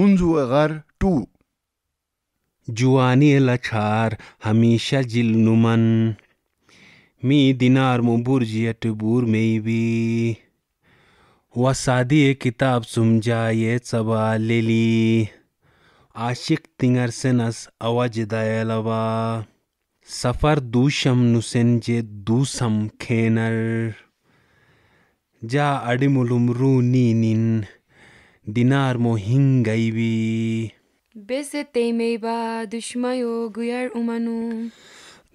हुंजुअर to जुआनी लछार हमेशा जिल नुमन मी दिनार मुबुरजियट बुर में भी व सादी किताब सुमझा ये सबा ले ली आशिक तिंगर से नस अवज दयालवा सफ़र दूषम नुसेन जे दूसम खेनर जा अडिमुलुम रू नी नीन dinarmo hingaybi. Besetemeyba düşmayo güyer umanu.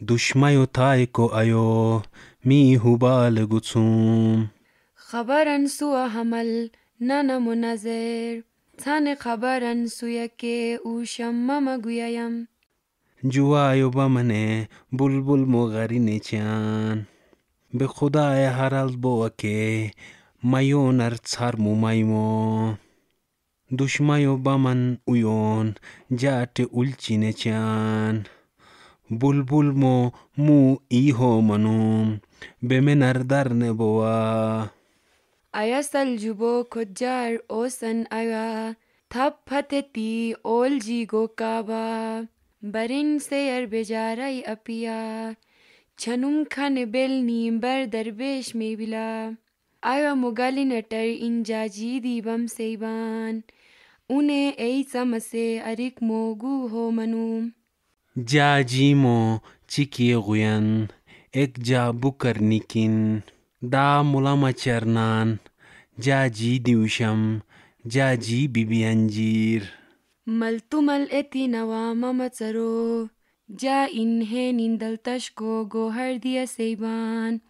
Düşmayo tayko ayo mi hubal gutsum. Habaran suya hamal nana munazer. Tane habaran suya ke uşam mama güyayam. जुआयो बमने बुलबुल मोगरी ने चान बे खुदा हरल बो अके मयो नर छर मुमाइमो दुश्मयो बमन उयोन जाटे jate चान बुलबुल मो मु ई हो मनु बेमेनर दर ने बोआ आया सल जुबो खुजर ओ सन आया थप फते ती ओल जी गो काबा बरिन से अर बेजाराई अपिया छनुम खन बेल नीम बर दरवेश में बिला आयो मुगल नटरी इंजा जी दीवम सेवान उने ऐ समसे अरिक मोगु हो मनु जा जी मो चिकी गुयन एक जा बुकर निकिन दा मुला मचरनान जा जी दिवशम जा जी बिबियन जीर मल तु एति नवा मम चरो जा इन्हे निंदल तश को गोहर दिया सेवान